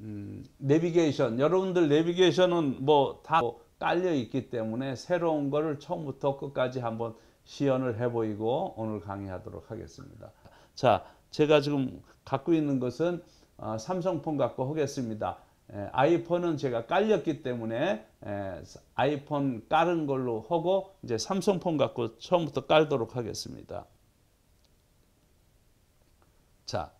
음, 내비게이션 여러분들 내비게이션은 뭐 다 깔려 있기 때문에 새로운 거를 처음부터 끝까지 한번 시연을 해 보이고 오늘 강의하도록 하겠습니다. 자, 제가 지금 갖고 있는 것은 어, 삼성폰 갖고 하겠습니다. 에, 예, 아이폰은 제가 깔렸기 때문에 에, 예, 아이폰 깔은 걸로 하고 이제 삼성폰 갖고 처음부터 깔도록 하겠습니다. 자,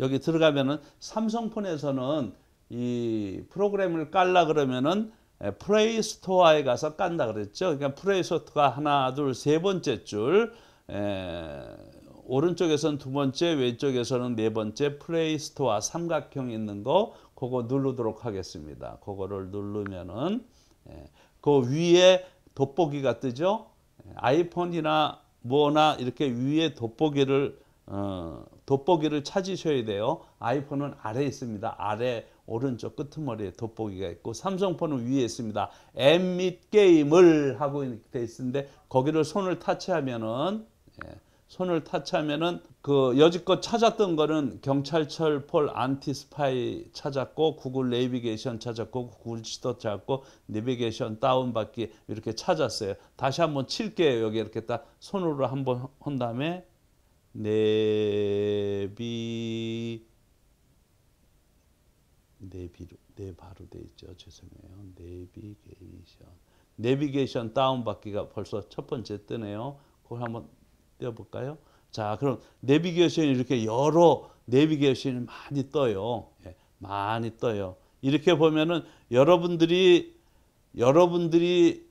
여기 들어가면은 삼성폰에서는 이 프로그램을 깔라 그러면은 예, 플레이 스토어에 가서 깐다 그랬죠. 그러니까 플레이 스토어가 하나, 둘, 세 번째 줄 에, 예, 오른쪽에선두 번째, 왼쪽에서는 네 번째 플레이 스토어 삼각형 있는 거 그거 누르도록 하겠습니다. 그거를 누르면은 에, 예, 그 위에 돋보기가 뜨죠. 아이폰이나 뭐나 이렇게 위에 돋보기를 어, 돋보기를 찾으셔야 돼요. 아이폰은 아래에 있습니다. 아래 오른쪽 끄트머리에 돋보기가 있고 삼성폰은 위에 있습니다. 앱 및 게임을 하고 돼 있는데 거기를 손을 터치하면은 예, 손을 터치하면은 그 여지껏 찾았던 거는 경찰철 폴 안티스파이 찾았고 구글 내비게이션 찾았고 구글 지도 찾았고 내비게이션 다운받기 이렇게 찾았어요. 다시 한번 칠게요. 여기 이렇게 딱 손으로 한번 한 다음에 네비 네비로 네바로 돼 있죠. 죄송해요. 네비게이션 네비게이션 다운 받기가 벌써 첫 번째 뜨네요. 그걸 한번 떼어볼까요? 자, 그럼 네비게이션이 이렇게 여러 네비게이션이 많이 떠요. 예, 많이 떠요. 이렇게 보면은 여러분들이 여러분들이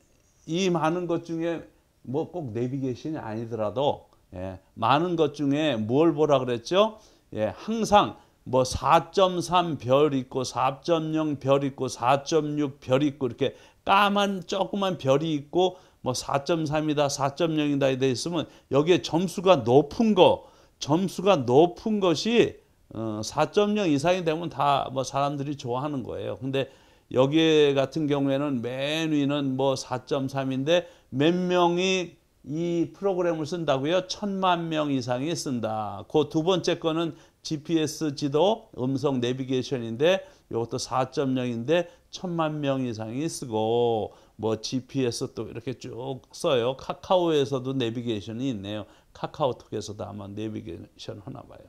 이 많은 것 중에 뭐 꼭 내비게이션이 아니더라도 예, 많은 것 중에 뭘 보라 그랬죠? 예, 항상 뭐 4.3 별 있고 4.0 별 있고 4.6 별 있고 이렇게 까만 조그만 별이 있고 뭐 4.3이다 4.0이다 돼 있으면 여기에 점수가 높은 거 점수가 높은 것이 4.0 어, 이상이 되면 다 뭐 사람들이 좋아하는 거예요. 근데 여기 같은 경우에는 맨 위는 뭐 4.3인데 몇 명이 이 프로그램을 쓴다고요? 천만 명 이상이 쓴다. 그 두 번째 거는 GPS 지도 음성 내비게이션인데 이것도 4.0인데 천만 명 이상이 쓰고 뭐 GPS 또 이렇게 쭉 써요. 카카오에서도 내비게이션이 있네요. 카카오톡에서도 아마 내비게이션 하나 봐요.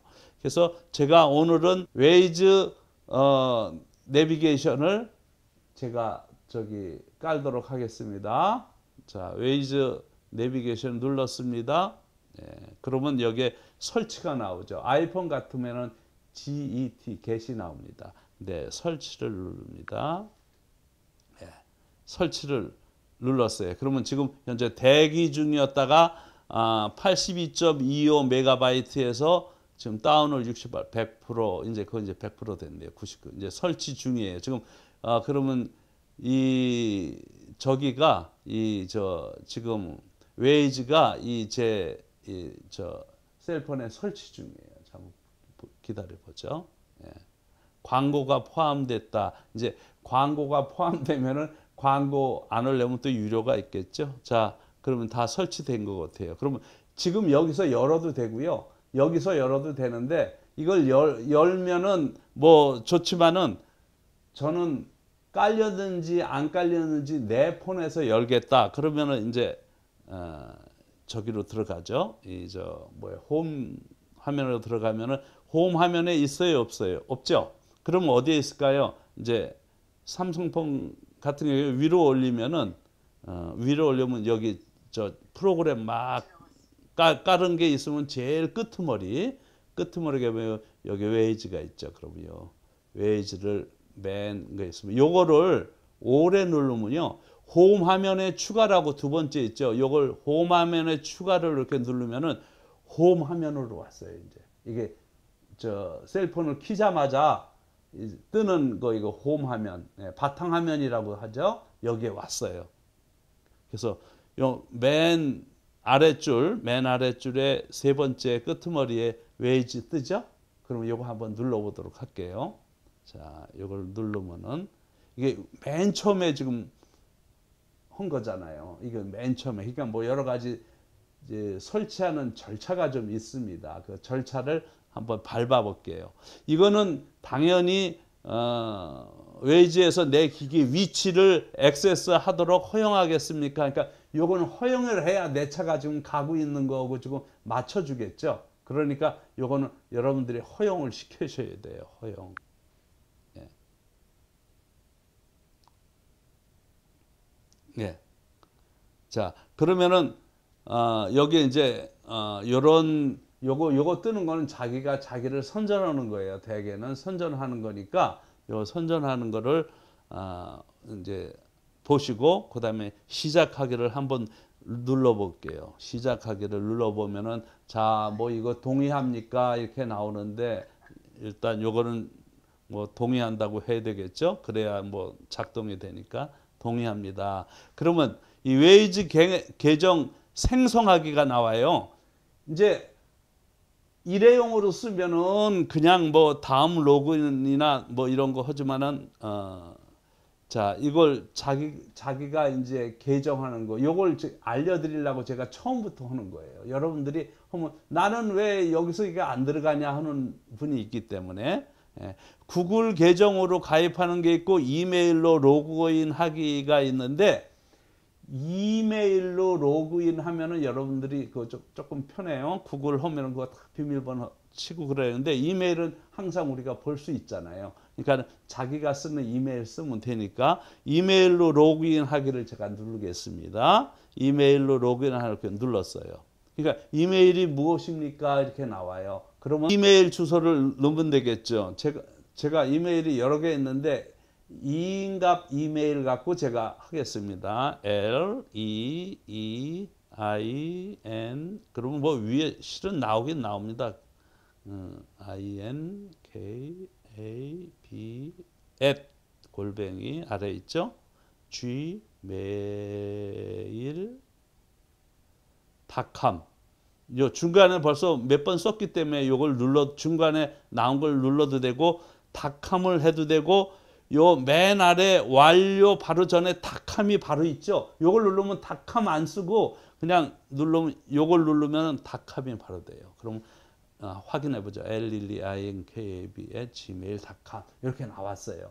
그래서 제가 오늘은 웨이즈 어, 내비게이션을 제가 저기 깔도록 하겠습니다. 자, 웨이즈 내비게이션 눌렀습니다. 예, 그러면 여기에 설치가 나오죠. 아이폰 같으면 GET g e 나옵니다. 네, 설치를 누릅니다. 예, 설치를 눌렀어요. 그러면 지금 현재 대기 중이었다가 아, 82.25 메가바이트에서 지금 다운을 68, 100% 이제 그 이제 100% 됐네요. 99 이제 설치 중이에요. 지금 아, 그러면 이 저기가 이 저 지금 웨이즈가 이제이 저 셀폰에 설치 중이에요. 잠깐 기다려 보죠. 예. 광고가 포함됐다. 이제 광고가 포함되면은 광고 안 올려면 또 유료가 있겠죠. 자, 그러면 다 설치된 것 같아요. 그러면 지금 여기서 열어도 되고요. 여기서 열어도 되는데 이걸 열, 열면은 뭐 좋지만은 저는 깔렸는지 안 깔렸는지 내 폰에서 열겠다. 그러면은 이제 어, 저기로 들어가죠. 이 저 뭐야 홈 화면으로 들어가면은 홈 화면에 있어요, 없어요? 없죠. 그럼 어디에 있을까요? 이제 삼성폰 같은 경우 위로 올리면은 어, 위로 올리면 여기 저 프로그램 막 깔, 깔은 게 있으면 제일 끄트머리 끄트머리에 면 여기 웨이지가 있죠. 그러면요 웨이지를 맨 거 있으면 요거를 오래 누르면요 홈 화면에 추가라고 두 번째 있죠. 요걸 홈 화면에 추가를 이렇게 누르면은 홈 화면으로 왔어요. 이제 이게 저 셀폰을 키자마자 뜨는 거 이거 홈 화면, 네, 바탕 화면이라고 하죠. 여기에 왔어요. 그래서 맨아래줄맨아래줄의세 번째 끄트머리에 웨이지 뜨죠? 그럼 이거 한번 눌러보도록 할게요. 자, 이걸 누르면은 이게 맨 처음에 지금 한 거잖아요. 이건 맨 처음에. 그러니까 뭐 여러 가지 이제 설치하는 절차가 좀 있습니다. 그 절차를 한번 밟아 볼게요. 이거는 당연히 어, 웨이지에서내 기기 위치를 액세스 하도록 허용하겠습니까? 그러니까 요거는 허용을 해야 내 차가 지금 가고 있는 거고 지금 맞춰주겠죠. 그러니까 요거는 여러분들이 허용을 시켜줘야 돼요. 허용. 예. 자, 그러면은 어, 여기 이제 어, 요런 요거 요거 뜨는 거는 자기가 자기를 선전하는 거예요. 대개는 선전하는 거니까 요 선전하는 거를 어, 이제 보시고 그다음에 시작하기를 한번 눌러 볼게요. 시작하기를 눌러 보면은 자, 뭐 이거 동의합니까? 이렇게 나오는데 일단 요거는 뭐 동의한다고 해야 되겠죠. 그래야 뭐 작동이 되니까 동의합니다. 그러면 이 웨이즈 계정 생성하기가 나와요. 이제 일회용으로 쓰면은 그냥 뭐 다음 로그인이나 뭐 이런 거 하지만은 어, 자 이걸 자기 자기가 이제 계정하는거 요걸 알려드리려고 제가 처음부터 하는 거예요. 여러분들이 하면 나는 왜 여기서 이게 안 들어가냐 하는 분이 있기 때문에 예. 구글 계정으로 가입하는 게 있고 이메일로 로그인 하기가 있는데 이메일로 로그인 하면은 여러분들이 그 조금 편해요. 구글 홈에는 그거 다 비밀번호 치고 그러는데 이메일은 항상 우리가 볼 수 있잖아요. 그러니까 자기가 쓰는 이메일 쓰면 되니까 이메일로 로그인 하기를 제가 누르겠습니다. 이메일로 로그인 하기를 눌렀어요. 그러니까 이메일이 무엇입니까? 이렇게 나와요. 그러면 이메일 주소를 넣으면 되겠죠. 제가, 제가 이메일이 여러 개 있는데 이인갑 이메일 갖고 제가 하겠습니다. L E E I N 그러면 뭐 위에 실은 나오긴 나옵니다. 음, I N K A B a 골뱅이 아래 있죠? Gmail.com 요 중간에 벌써 몇 번 썼기 때문에 요걸 눌러 중간에 나온 걸 눌러도 되고 닷컴을 해도 되고 요맨 아래 완료 바로 전에 닷컴이 바로 있죠. 요걸 누르면 닷컴 안 쓰고 그냥 누르면 요걸 누르면 닷컴이 바로 돼요. 그럼 아, 어, 확인해 보죠. l 1 2 i n k a b g m a i l c o 이렇게 나왔어요.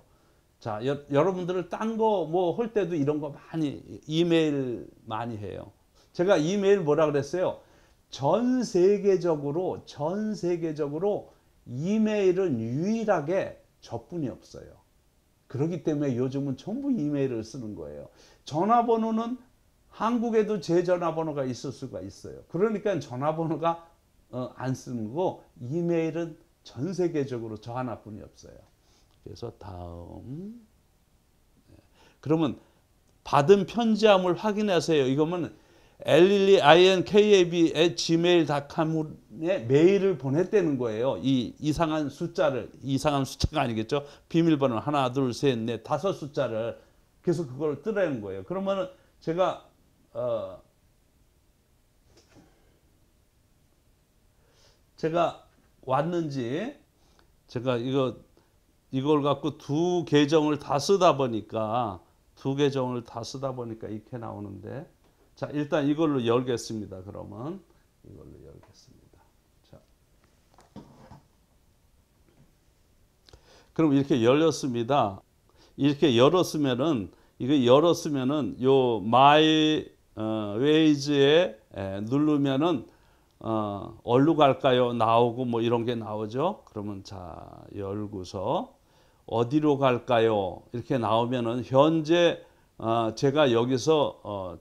자, 여, 러분들을 딴 거뭐할 때도 이런 거 많이 이메일 많이 해요. 제가 이메일 뭐라 그랬어요? 전 세계적으로 전 세계적으로 이메일은 유일하게 저뿐이 없어요. 그렇기 때문에 요즘은 전부 이메일을 쓰는 거예요. 전화번호는 한국에도 제 전화번호가 있을 수가 있어요. 그러니까 전화번호가 어, 안 쓰는 거 이메일은 전 세계적으로 저 하나뿐이 없어요. 그래서 다음 네. 그러면 받은 편지함을 확인하세요. 이거면 엘릴리 inkab@gmail.com에 메일을 보냈다는 거예요. 이 이상한 숫자를 이상한 숫자가 아니겠죠. 비밀번호 하나 둘셋넷 다섯 숫자를 계속 그걸 뜨라는 거예요. 그러면은 제가 어 제가 왔는지 제가 이거 이걸 갖고 두 계정을 다 쓰다 보니까 두 계정을 다 쓰다 보니까 이렇게 나오는데 자, 일단 이걸로 열겠습니다. 그러면 이걸로 열겠습니다. 자. 그럼 이렇게 열렸습니다. 이렇게 열었으면은 이거 열었으면은 요 마이 어, 웨이즈에 에, 누르면은 어, 어디로 갈까요? 나오고 뭐 이런 게 나오죠. 그러면 자, 열고서 어디로 갈까요? 이렇게 나오면은 현재 어, 제가 여기서 어,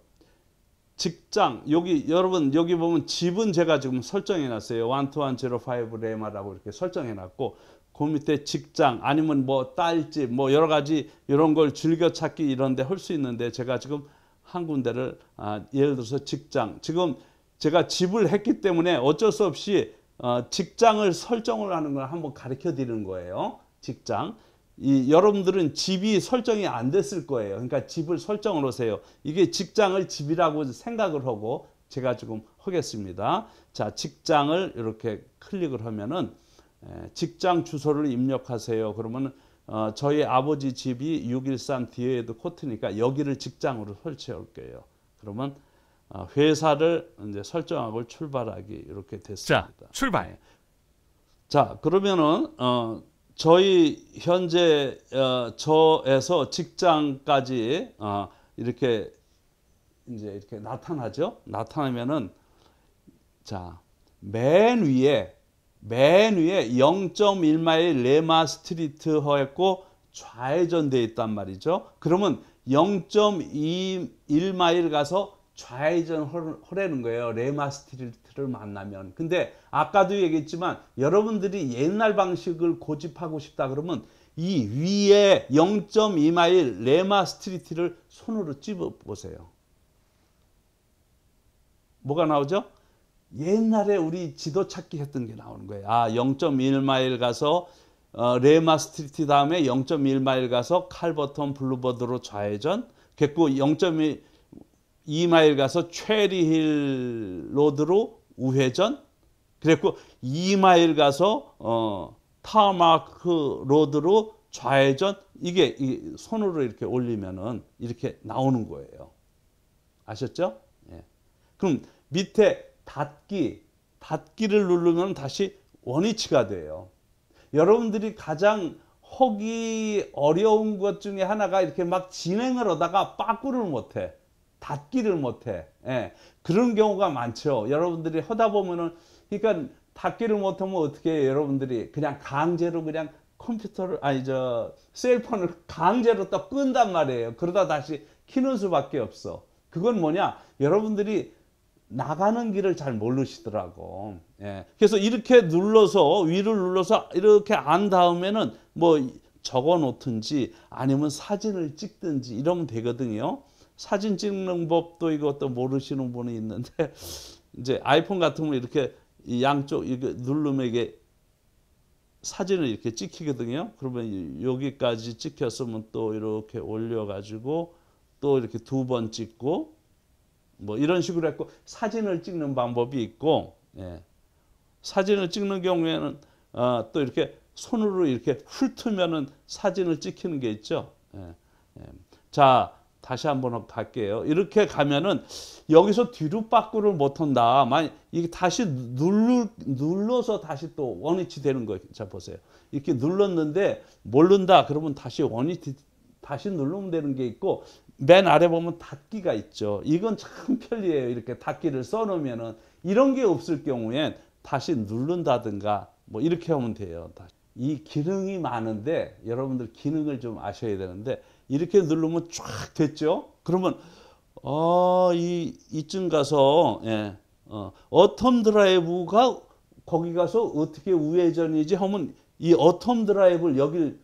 직장 여기 여러분 여기 보면 집은 제가 지금 설정해 놨어요. 1205 레마라고 이렇게 설정해 놨고 그 밑에 직장 아니면 뭐 딸집 뭐 여러 가지 이런 걸 즐겨 찾기 이런 데 할 수 있는데 제가 지금 한 군데를 아, 예를 들어서 직장 지금 제가 집을 했기 때문에 어쩔 수 없이 어, 직장을 설정을 하는 걸 한번 가르쳐 드리는 거예요. 직장. 이 여러분들은 집이 설정이 안 됐을 거예요. 그러니까 집을 설정을 하세요. 이게 직장을 집이라고 생각을 하고 제가 지금 하겠습니다. 자, 직장을 이렇게 클릭을 하면은 직장 주소를 입력하세요. 그러면 어, 저희 아버지 집이 613뒤에드 코트니까 여기를 직장으로 설치해 올게요. 그러면 어, 회사를 이제 설정하고 출발하기 이렇게 됐습니다. 자, 출발. 네. 자, 그러면은 어, 저희 현재 어, 저에서 직장까지 어, 이렇게 이제 이렇게 나타나죠. 나타나면은 자맨 위에 맨 위에 0.1마일 레마 스트리트 허했고 좌회전돼 있단 말이죠. 그러면 0.21마일 가서 좌회전 허라는 거예요. 레마 스트리트 사실을 만나면 근데 아까도 얘기했지만 여러분들이 옛날 방식을 고집하고 싶다 그러면 이 위에 0.2마일 레마 스트리트를 손으로 찝어보세요. 뭐가 나오죠? 옛날에 우리 지도 찾기 했던 게 나오는 거예요. 아 0.1마일 가서 어, 레마 스트리트 다음에 0.1마일 가서 칼버톤 블루버드로 좌회전 그리고 0.2마일 가서 체리힐 로드로 우회전 그랬고 2마일 가서 어 타마크 로드로 좌회전 이게 이 손으로 이렇게 올리면은 이렇게 나오는 거예요. 아셨죠? 예. 그럼 밑에 닫기 닫기를 누르면 다시 원위치가 돼요. 여러분들이 가장 허기 어려운 것 중에 하나가 이렇게 막 진행을 하다가 빠꾸를 못해. 닫기를 못해. 예. 그런 경우가 많죠. 여러분들이 하다 보면은, 그러니까 닫기를 못하면 어떻게 해요? 여러분들이 그냥 강제로 그냥 컴퓨터를, 아니, 저, 셀폰을 강제로 또 끈단 말이에요. 그러다 다시 키는 수밖에 없어. 그건 뭐냐? 여러분들이 나가는 길을 잘 모르시더라고. 예. 그래서 이렇게 눌러서, 위를 눌러서 이렇게 안 다음에는 뭐 적어 놓든지 아니면 사진을 찍든지 이러면 되거든요. 사진 찍는 법도 이것도 모르시는 분이 있는데 이제 아이폰 같은 경거 이렇게 양쪽 이렇 누르면 이게 사진을 이렇게 찍히거든요. 그러면 여기까지 찍혔으면 또 이렇게 올려가지고 또 이렇게 두 번 찍고 뭐 이런 식으로 했고 사진을 찍는 방법이 있고 예. 사진을 찍는 경우에는 어, 또 이렇게 손으로 이렇게 훑으면은 사진을 찍히는 게 있죠. 예. 예. 자 다시 한번 갈게요. 이렇게 가면은 여기서 뒤로 빠꾸를 못한다. 만약 이게 다시 눌러, 눌러서 다시 또 원위치 되는 거예요. 자 보세요. 이렇게 눌렀는데 모른다 그러면 다시 원위치 다시 누르면 되는 게 있고 맨 아래 보면 닫기가 있죠. 이건 참 편리해요. 이렇게 닫기를 써놓으면은 이런 게 없을 경우엔 다시 누른다든가 뭐 이렇게 하면 돼요. 이 기능이 많은데 여러분들 기능을 좀 아셔야 되는데 이렇게 누르면 쫙 됐죠. 그러면 어, 이 이쯤 가서 예, 어, 어텀 드라이브가 거기 가서 어떻게 우회전이지 하면 이 어텀 드라이브를 여기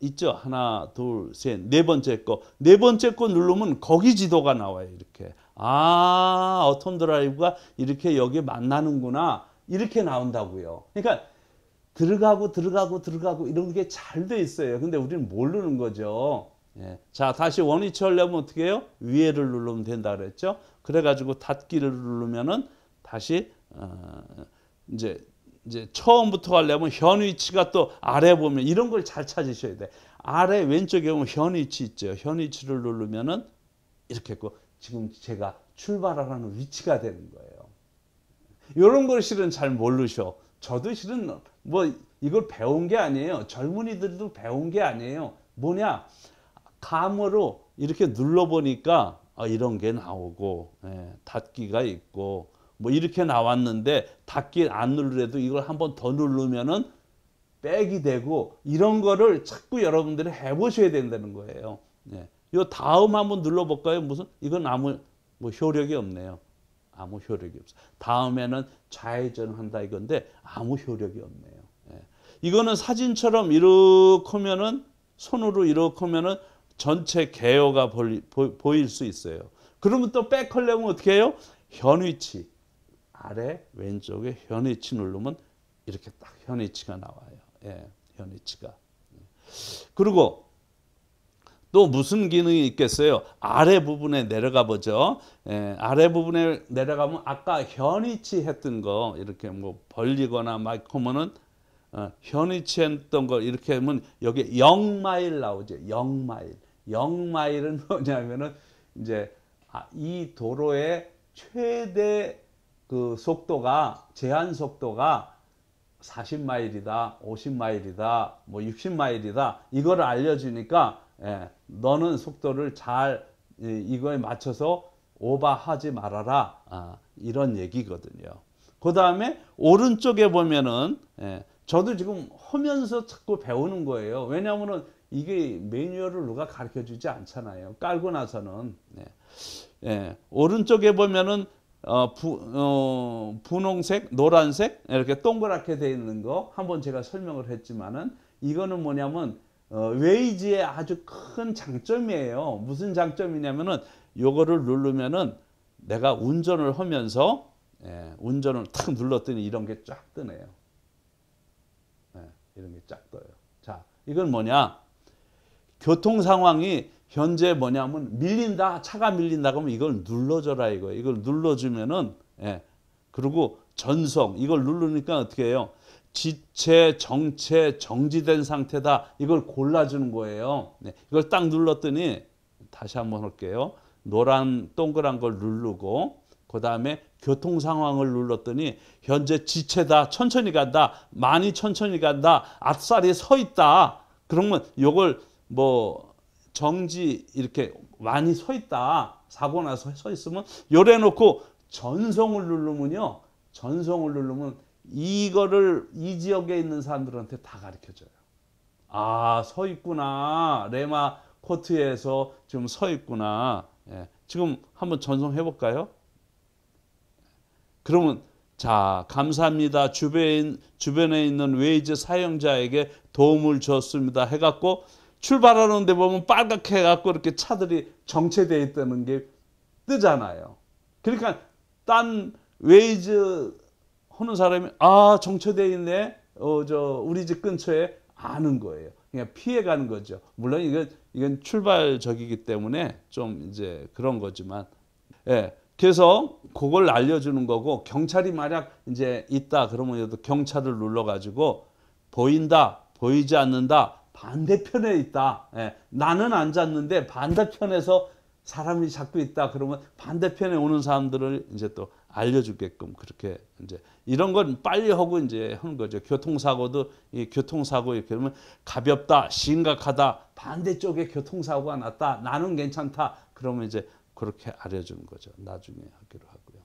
있죠. 하나, 둘, 셋, 네 번째 거. 네 번째 거 누르면 거기 지도가 나와요. 이렇게. 아, 어텀 드라이브가 이렇게 여기 만나는구나. 이렇게 나온다고요. 그러니까 들어가고 들어가고 들어가고 이런 게 잘 돼 있어요. 근데 우리는 모르는 거죠. 예. 자 다시 원위치 하려면 어떻게 해요? 위에를 누르면 된다 그랬죠. 그래가지고 닫기를 누르면은 다시 어, 이제 이제 처음부터 하려면 현 위치가 또 아래 보면 이런 걸 잘 찾으셔야 돼. 아래 왼쪽에 보면 현 위치 있죠. 현 위치를 누르면은 이렇게 있고 지금 제가 출발하는 위치가 되는 거예요. 이런 걸 실은 잘 모르셔. 저도 실은 뭐 이걸 배운 게 아니에요. 젊은이들도 배운 게 아니에요. 뭐냐? 감으로 이렇게 눌러보니까 아, 이런 게 나오고 예, 닫기가 있고 뭐 이렇게 나왔는데 닫기 안 누르래도 이걸 한 번 더 누르면은 백이 되고 이런 거를 자꾸 여러분들이 해보셔야 된다는 거예요. 예. 요 다음 한 번 눌러볼까요? 무슨 이건 아무 뭐 효력이 없네요. 아무 효력이 없어. 다음에는 좌회전한다 이건데 아무 효력이 없네요. 예. 이거는 사진처럼 이렇게 하면은 손으로 이렇게 하면은 전체 개요가 보일 수 있어요. 그러면 또 백컬려면 어떻게 해요? 현위치 아래 왼쪽에 현위치 누르면 이렇게 딱 현위치가 나와요. 예, 현위치가. 그리고 또 무슨 기능이 있겠어요? 아래 부분에 내려가 보죠. 예, 아래 부분에 내려가면 아까 현위치 했던 거 이렇게 뭐 벌리거나 막 하면은 어, 현위치 했던 거 이렇게 하면 여기 0마일 나오죠. 0마일. 0마일은 뭐냐면은 이제 아, 이 도로의 최대 그 속도가 제한 속도가 40마일이다, 50마일이다, 뭐 60마일이다 이거를 알려주니까 예, 너는 속도를 잘 이거에 맞춰서 오버하지 말아라 아, 이런 얘기거든요. 그 다음에 오른쪽에 보면은 예, 저도 지금 하면서 자꾸 배우는 거예요. 왜냐면은 이게 매뉴얼을 누가 가르쳐 주지 않잖아요. 깔고 나서는. 네. 예. 오른쪽에 보면은 어, 부, 어, 분홍색, 노란색 이렇게 동그랗게 돼 있는 거 한번 제가 설명을 했지만은 이거는 뭐냐면 어, 웨이지의 아주 큰 장점이에요. 무슨 장점이냐면은 요거를 누르면은 내가 운전을 하면서 예, 운전을 탁 눌렀더니 이런 게 쫙 뜨네요. 예, 이런 게 쫙 떠요. 자, 이건 뭐냐? 교통 상황이 현재 뭐냐면 밀린다 차가 밀린다 그러면 이걸 눌러줘라 이거 이걸 눌러주면은 예. 그리고 전송 이걸 누르니까 어떻게 해요 지체 정체 정지된 상태다 이걸 골라주는 거예요 네. 이걸 딱 눌렀더니 다시 한번 할게요 노란 동그란 걸 누르고 그 다음에 교통 상황을 눌렀더니 현재 지체다 천천히 간다 많이 천천히 간다 앞살이 서 있다 그러면 요걸 뭐 정지 이렇게 많이 서 있다. 사고 나서 서 있으면 요래 놓고 전송을 누르면요. 전송을 누르면 이거를 이 지역에 있는 사람들한테 다 가르쳐 줘요. 아, 서 있구나. 레마 코트에서 지금 서 있구나. 예, 지금 한번 전송해 볼까요? 그러면 자, 감사합니다. 주변, 주변에 있는 웨이즈 사용자에게 도움을 줬습니다. 해갖고 출발하는데 보면 빨갛게 해갖고 이렇게 차들이 정체되어 있다는 게 뜨잖아요. 그러니까 딴 웨이즈 하는 사람이 아 정체되어 있네. 어 저 우리 집 근처에 아는 거예요. 그냥 피해가는 거죠. 물론 이건 이건 출발적이기 때문에 좀 이제 그런 거지만 예. 그래서 그걸 알려주는 거고 경찰이 만약 이제 있다 그러면 경찰을 눌러 가지고 보인다 보이지 않는다 반대편에 있다. 예, 나는 앉았는데 반대편에서 사람이 자꾸 있다. 그러면 반대편에 오는 사람들을 이제 또 알려주게끔 그렇게 이제 이런 건 빨리 하고 이제 하는 거죠. 교통사고도 이 교통사고 이렇게 하면 가볍다, 심각하다, 반대쪽에 교통사고가 났다, 나는 괜찮다. 그러면 이제 그렇게 알려주는 거죠. 나중에 하기로 하고요.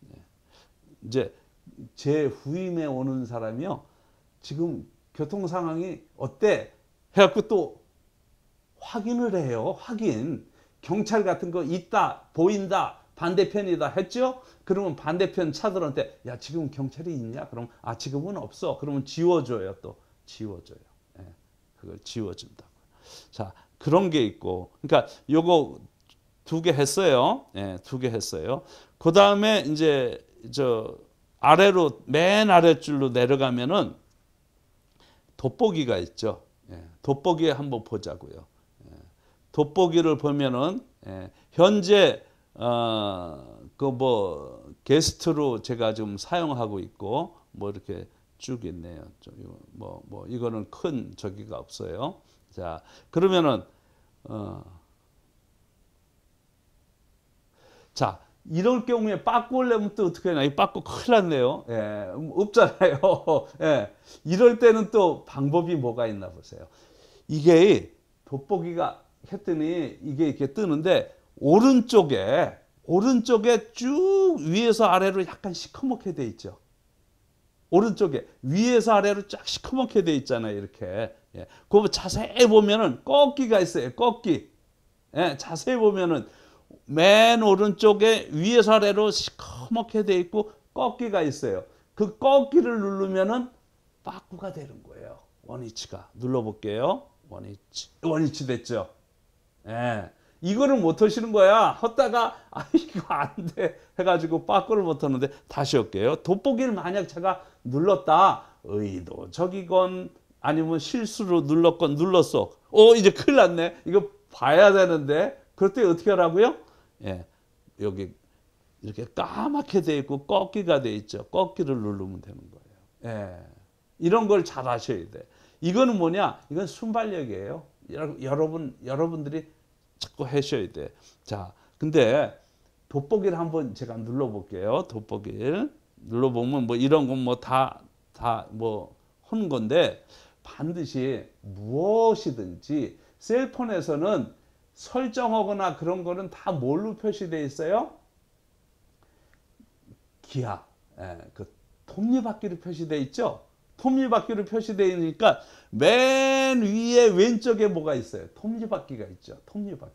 네. 이제 제 후임에 오는 사람이요. 지금 교통 상황이 어때? 해갖고 또 확인을 해요. 확인. 경찰 같은 거 있다, 보인다, 반대편이다 했죠? 그러면 반대편 차들한테 야 지금 경찰이 있냐? 그럼 아 지금은 없어. 그러면 지워줘요 또 지워줘요. 예, 그걸 지워준다자 그런 게 있고, 그러니까 요거 두 개 했어요. 예, 두 개 했어요. 그 다음에 이제 저 아래로 맨 아래 줄로 내려가면은 돋보기가 있죠. 예, 돋보기에 한번 보자고요. 예, 돋보기를 보면은 예, 현재 어그뭐 게스트로 제가 좀 사용하고 있고 뭐 이렇게 쭉 있네요. 뭐뭐 뭐 이거는 큰 저기가 없어요. 자 그러면은 어자 이럴 경우에 빠꾸올 내면 또 어떻게 하냐. 이 빠꾸 큰일 났네요. 예, 없잖아요. 예, 이럴 때는 또 방법이 뭐가 있나 보세요. 이게 돋보기가 했더니 이게 이렇게 뜨는데 오른쪽에 오른쪽에 쭉 위에서 아래로 약간 시커멓게 돼 있죠. 오른쪽에 위에서 아래로 쫙 시커멓게 돼 있잖아요. 이렇게. 예. 그거 자세히 보면은 꺾기가 있어요. 꺾기. 예. 자세히 보면은 맨 오른쪽에 위에서 아래로 시커멓게 돼 있고 꺾기가 있어요. 그 꺾기를 누르면은 빠꾸가 되는 거예요. 원위치가 눌러볼게요. 원위치 원위치 됐죠. 예. 이거를 못 하시는 거야. 헛다가 아 이거 안돼 해가지고 빠꾸를 못 하는데 다시 올게요 돋보기를 만약 제가 눌렀다 의도적이건 아니면 실수로 눌렀건 눌렀어. 오 어, 이제 큰일 났네. 이거 봐야 되는데 그럴 때 어떻게 하라고요? 예, 여기 이렇게 까맣게 돼 있고 꺾기가 돼 있죠. 꺾기를 누르면 되는 거예요. 예, 이런 걸 잘 아셔야 돼. 이거는 뭐냐? 이건 순발력이에요. 여러분 여러분들이 자꾸 하셔야 돼. 자, 근데 돋보기를 한번 제가 눌러볼게요. 돋보기를 눌러보면 뭐 이런 건 뭐다 다뭐 하는 뭐 건데 반드시 무엇이든지 셀폰에서는 설정하거나 그런 거는 다 뭘로 표시되어 있어요? 기하, 예, 그 톱니바퀴로 표시되어 있죠? 톱니바퀴로 표시되니까 맨 위에 왼쪽에 뭐가 있어요? 톱니바퀴가 있죠. 톱니바퀴.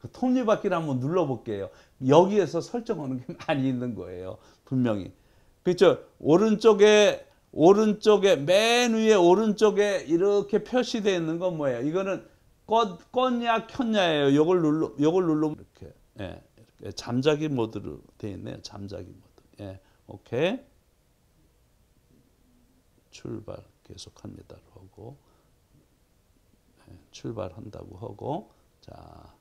그 톱니바퀴를 한번 눌러볼게요. 여기에서 설정하는 게 많이 있는 거예요. 분명히. 그죠 오른쪽에 오른쪽에 맨 위에 오른쪽에 이렇게 표시되어 있는 건 뭐예요? 이거는 껐, 껐냐 켰냐예요. 요걸 눌러 요걸 눌러 이렇게 예, 이렇게 잠자기 모드로 돼 있네요. 잠자기 모드. 예, 오케이 출발 계속합니다. 하고 예, 출발한다고 하고 자,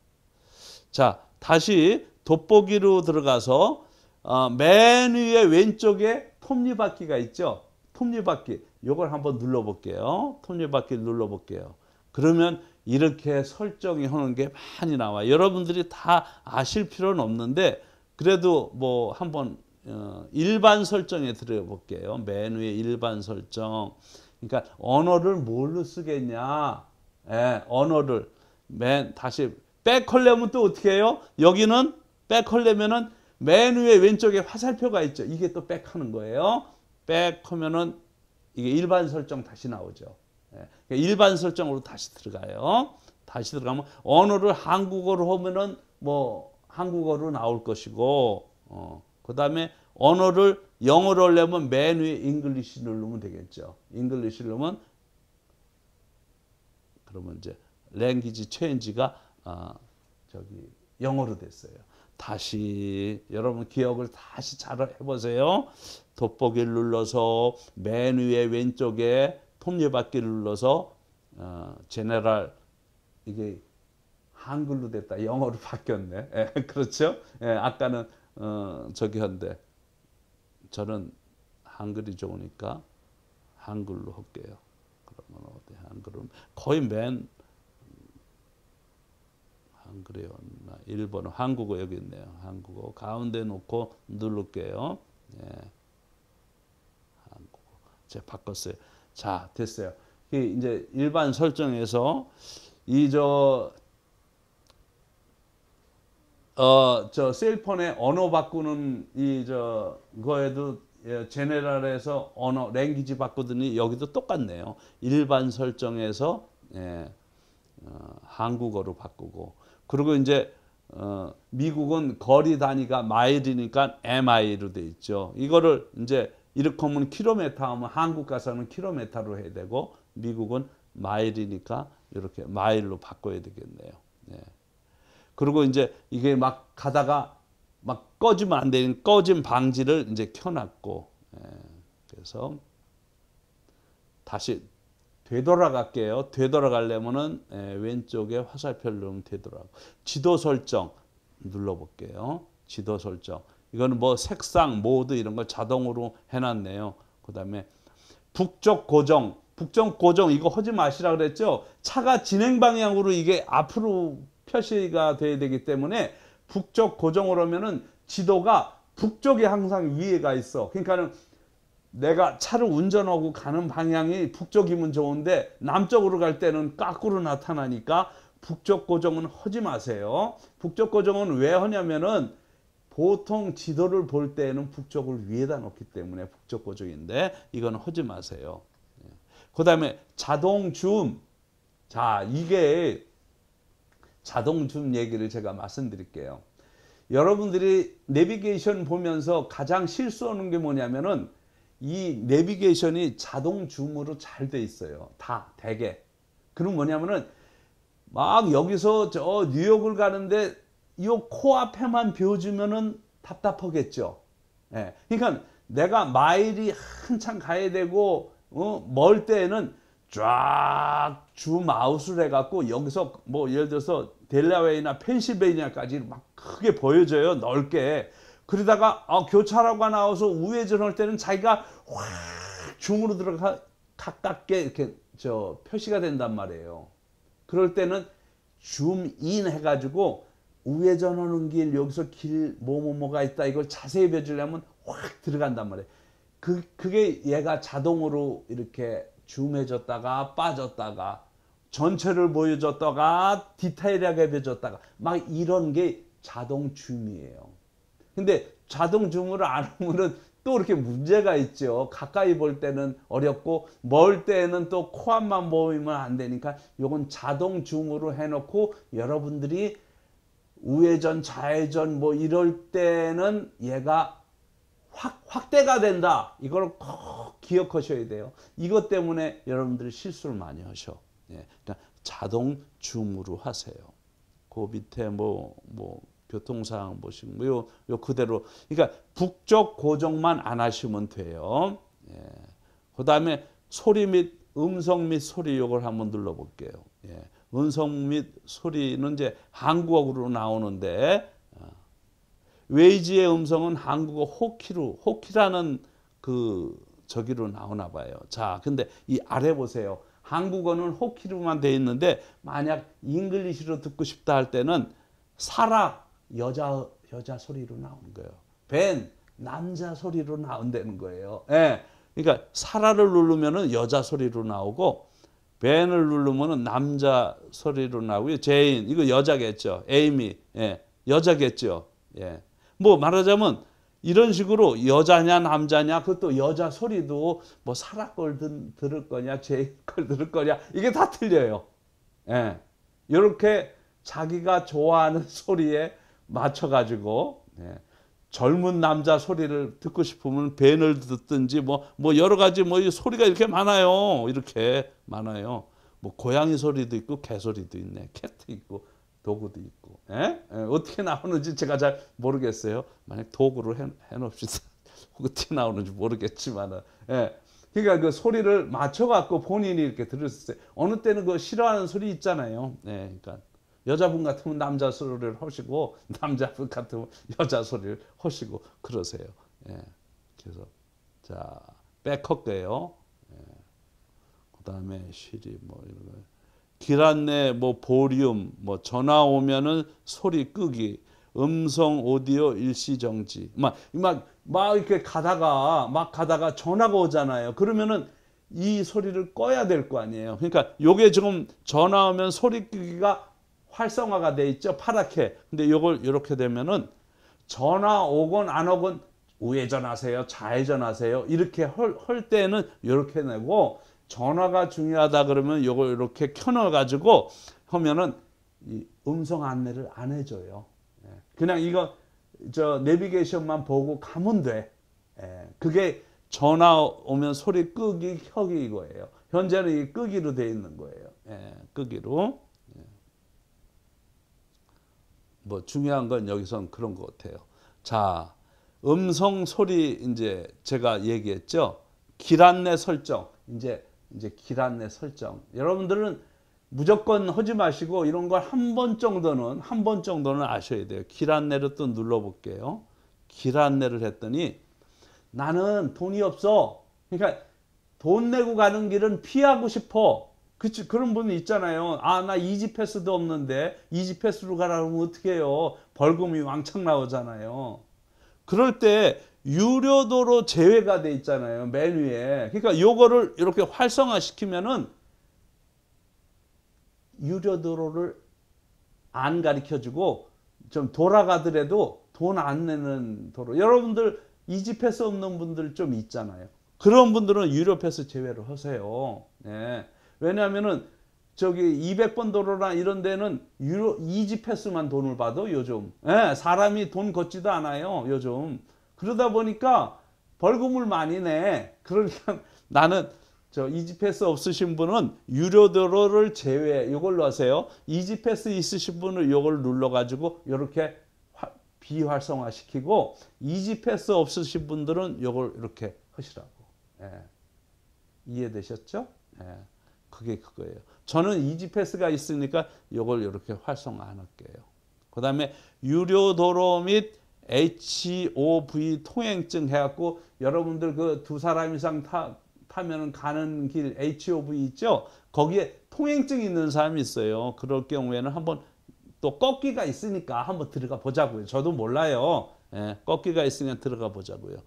자 다시 돋보기로 들어가서 어, 맨 위에 왼쪽에 톱니바퀴가 있죠. 톱니바퀴 요걸 한번 눌러볼게요. 톱니바퀴 눌러볼게요. 그러면 이렇게 설정하는 이게 많이 나와. 여러분들이 다 아실 필요는 없는데 그래도 뭐 한번 어, 일반 설정에 들어볼게요. 맨 위에 일반 설정. 그러니까 언어를 뭘로 쓰겠냐? 예, 언어를 맨 다시 백컬려면 또 어떻게 해요? 여기는 백컬려면은 맨 위에 왼쪽에 화살표가 있죠. 이게 또 백하는 거예요. 백하면은 이게 일반 설정 다시 나오죠. 예. 그러니까 일반 설정으로 다시 들어가요. 다시 들어가면 언어를 한국어로 하면은 뭐 한국어로 나올 것이고 어, 그 다음에 언어를 영어로 하려면 맨 위에 잉글리시 누르면 되겠죠. 잉글리시 누르면 그러면 이제 랭귀지 체인지가 아, 저기 영어로 됐어요. 다시 여러분 기억을 다시 잘 해보세요. 돋보기를 눌러서 맨 위에 왼쪽에 톱니바퀴를 눌러서 어, 제네랄 이게 한글로 됐다. 영어로 바뀌었네. 예, 그렇죠? 예, 아까는 어, 저기 한데 저는 한글이 좋으니까 한글로 할게요. 그러면 어디 한글은 거의 맨 한글이 었나 일본어 한국어 여기 있네요. 한국어 가운데 놓고 누를게요. 예. 한국어 제가 바꿨어요. 자, 됐어요. 이제 일반 설정에서 이 저어저 셀폰의 언어 바꾸는 이 저 거에도 예, 제네랄에서 언어 랭귀지 바꾸더니 여기도 똑같네요. 일반 설정에서 예, 어, 한국어로 바꾸고 그리고 이제 어, 미국은 거리 단위가 마일이니까 mi로 돼 있죠. 이거를 이제 이렇게 하면 킬로미터 하면 한국 가서는 킬로미터로 해야 되고 미국은 마일이니까 이렇게 마일로 바꿔야 되겠네요. 네. 그리고 이제 이게 막 가다가 막 꺼지면 안 되는 꺼진 방지를 이제 켜놨고 네. 그래서 다시 되돌아갈게요. 되돌아가려면은 네, 왼쪽에 화살표 누르면 되돌아가고 지도 설정 눌러볼게요. 지도 설정 이거는 뭐 색상, 모드 이런 걸 자동으로 해놨네요. 그 다음에 북쪽 고정, 북쪽 고정 이거 하지 마시라 그랬죠. 차가 진행 방향으로 이게 앞으로 표시가 돼야 되기 때문에 북쪽 고정으로 하면은 지도가 북쪽에 항상 위에 가 있어. 그러니까는 내가 차를 운전하고 가는 방향이 북쪽이면 좋은데 남쪽으로 갈 때는 까꾸로 나타나니까 북쪽 고정은 하지 마세요. 북쪽 고정은 왜 하냐면은 보통 지도를 볼 때에는 북쪽을 위에다 놓기 때문에 북쪽 고정인데 이건 하지 마세요. 예. 그 다음에 자동 줌. 자 이게 자동 줌 얘기를 제가 말씀드릴게요. 여러분들이 내비게이션 보면서 가장 실수하는 게 뭐냐면은 이 내비게이션이 자동 줌으로 잘 돼 있어요. 다 대개. 그럼 뭐냐면은 막 여기서 저 뉴욕을 가는데 요 코앞에만 비워주면은 답답하겠죠. 예. 그러니까 내가 마일이 한참 가야 되고 어, 멀 때에는 쫙 줌아웃을 해갖고 여기서 뭐 예를 들어서 델라웨이나 펜실베니아까지막 크게 보여져요 넓게 그러다가 어, 교차로가 나와서 우회전할 때는 자기가 확 줌으로 들어가 가깝게 이렇게 저 표시가 된단 말이에요 그럴 때는 줌 인 해가지고 우회전 하는 길 여기서 길 뭐뭐뭐가 있다 이걸 자세히 봐주려면확 들어간단 말이에요. 그, 그게 얘가 자동으로 이렇게 줌해졌다가 빠졌다가 전체를 보여줬다가 디테일하게 보줬다가막 이런 게 자동 줌이에요. 근데 자동 줌을 안 하면은 또 이렇게 문제가 있죠. 가까이 볼 때는 어렵고 멀때는또 코앞만 모이면안 되니까 요건 자동 줌으로 해놓고 여러분들이 우회전, 좌회전 뭐 이럴 때는 얘가 확, 확대가 된다. 이걸 꼭 기억하셔야 돼요. 이것 때문에 여러분들이 실수를 많이 하셔. 예. 그러니까 자동 줌으로 하세요. 그 밑에 뭐, 뭐, 교통사항 보시면, 뭐 요, 요 그대로. 그러니까 북쪽 고정만 안 하시면 돼요. 예. 그 다음에 소리 및 음성 및 소리 욕을 한번 눌러볼게요. 예. 음성 및 소리는 이제 한국어로 나오는데 어, 웨이지의 음성은 한 국어 호키로 호키라는 그 저기로 나오나 봐요. 자, 근데 이 아래 보세요. 한국어는 호키로만 돼 있는데 만약 잉글리시로 듣고 싶다 할 때는 사라 여자 여자 소리로 나오는 거예요. 벤 남자 소리로 나온다는 거예요. 예. 그러니까 사라를 누르면은 여자 소리로 나오고 벤을 누르면 남자 소리로 나오고요. 제인 이거 여자겠죠. 에이미 예, 여자겠죠. 예. 뭐 말하자면 이런 식으로 여자냐 남자냐 그것도 여자 소리도 뭐 사라 걸 들, 들을 거냐 제인 걸 들을 거냐 이게 다 틀려요. 예. 이렇게 자기가 좋아하는 소리에 맞춰 가지고 예. 젊은 남자 소리를 듣고 싶으면 벤을 듣든지 뭐, 뭐 여러 가지 뭐 소리가 이렇게 많아요. 이렇게 많아요. 뭐 고양이 소리도 있고 개소리도 있네. 캣도 있고 도구도 있고. 에? 예? 에, 예, 어떻게 나오는지 제가 잘 모르겠어요. 만약 도구로 해, 해놓읍시다. 어떻게 나오는지 모르겠지만. 예. 그러니까 그 소리를 맞춰갖고 본인이 이렇게 들을 수 있어요. 어느 때는 그 싫어하는 소리 있잖아요. 예. 그러니까 여자분 같으면 남자 소리를 하시고 남자분 같으면 여자 소리를 하시고 그러세요. 예. 그래서 자 백허게요. 예. 그다음에 시리 뭐 이런 거. 길 안내 뭐 보륨 뭐 전화 오면은 소리 끄기 음성 오디오 일시 정지 막막 막 이렇게 가다가 막 가다가 전화가 오잖아요. 그러면은 이 소리를 꺼야 될 거 아니에요. 그러니까 요게 지금 전화 오면 소리 끄기가 활성화가 돼 있죠. 파랗게. 근데 이걸 이렇게 되면은 전화 오건 안 오건 우회전하세요. 좌회전하세요. 이렇게 헐, 헐 때는 이렇게 내고 전화가 중요하다 그러면 이걸 이렇게 켜놔 가지고 하면은 음성 안내를 안 해줘요. 예. 그냥 이거 저 내비게이션만 보고 가면 돼. 예. 그게 전화 오면 소리 끄기 켜기 이거예요. 현재는 이 끄기로 돼 있는 거예요. 예. 끄기로. 뭐 중요한 건여기서는 그런 것 같아요. 자, 음성 소리 이제 제가 얘기했죠. 길안내 설정. 이제 이제 길안내 설정. 여러분들은 무조건 하지 마시고 이런 걸 한 번 정도는 한 번 정도는 아셔야 돼요. 길안내를 또 눌러 볼게요. 길안내를 했더니 나는 돈이 없어. 그러니까 돈 내고 가는 길은 피하고 싶어. 그치, 그런 분 있잖아요. 아, 나 이지 패스도 없는데, 이지 패스로 가라 그러면 어떻게 해요? 벌금이 왕창 나오잖아요. 그럴 때, 유료도로 제외가 돼 있잖아요. 맨 위에. 그러니까 요거를 이렇게 활성화시키면은, 유료도로를 안 가르쳐 주고, 좀 돌아가더라도 돈 안 내는 도로. 여러분들, 이지 패스 없는 분들 좀 있잖아요. 그런 분들은 유료 패스 제외를 하세요. 네. 왜냐하면은 저기 200번 도로나 이런 데는 유로 이지 패스만 돈을 받아 요즘. 예, 사람이 돈 걷지도 않아요 요즘. 그러다 보니까 벌금을 많이 내. 그러니까 나는 저 이지패스 없으신 분은 유료도로를 제외 요걸로 하세요. 이지패스 있으신 분은 요걸 눌러가지고 요렇게 비활성화시키고 이지패스 없으신 분들은 요걸 이렇게 하시라고. 예. 이해되셨죠? 예. 그게 그거예요. 저는 이지패스가 있으니까 이걸 이렇게 활성 안 할게요. 그 다음에 유료 도로 및 HOV 통행증 해갖고 여러분들 그 두 사람 이상 타, 타면 가는 길 HOV 있죠? 거기에 통행증 있는 사람이 있어요. 그럴 경우에는 한번 또 꺾기가 있으니까 한번 들어가 보자고요. 저도 몰라요. 예, 꺾기가 있으면 들어가 보자고요.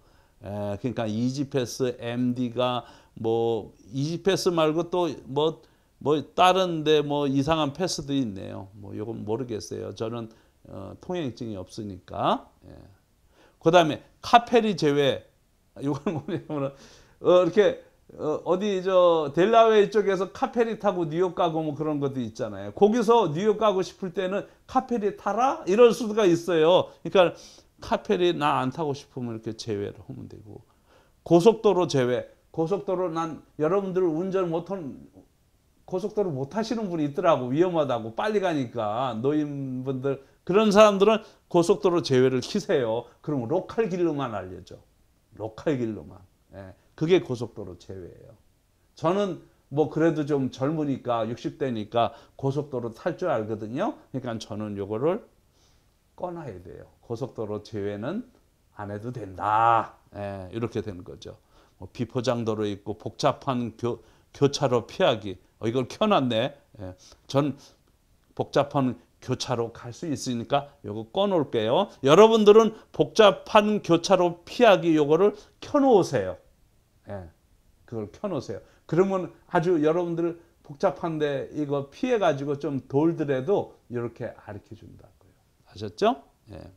에, 그러니까 이지패스 MD가 뭐 이지패스 말고 또뭐뭐 뭐 다른데 뭐 이상한 패스도 있네요. 뭐 이건 모르겠어요. 저는 어, 통행증이 없으니까. 예. 그다음에 카페리 제외 이건 뭐냐면 은 어, 이렇게 어, 디저 델라웨이 쪽에서 카페리 타고 뉴욕 가고 뭐 그런 것도 있잖아요. 거기서 뉴욕 가고 싶을 때는 카페리 타라 이럴 수가 있어요. 그러니까 카펠이나안 타고 싶으면 이렇게 제외를 하면 되고 고속도로 제외 고속도로 난 여러분들 운전 못하는 고속도로 못 하시는 분이 있더라고 위험하다고 빨리 가니까 노인분들 그런 사람들은 고속도로 제외를 키세요 그럼 로컬 길로만 알려줘 로컬 길로만 예, 그게 고속도로 제외예요 저는 뭐 그래도 좀 젊으니까 60대니까 고속도로 탈 줄 알거든요 그러니까 저는 요거를 꺼놔야 돼요 고속도로 제외는 안 해도 된다. 예, 이렇게 되 거죠. 뭐 비포장도로 있고 복잡한 교, 교차로 피하기. 어, 이걸 켜놨네. 예, 전 복잡한 교차로 갈 수 있으니까 요거 꺼놓을게요. 여러분들은 복잡한 교차로 피하기 요거를 켜놓으세요. 예, 그걸 켜놓으세요. 그러면 아주 여러분들 복잡한데 이거 피해가지고 좀 돌더라도 이렇게 가르쳐 준다고요. 아셨죠? 예.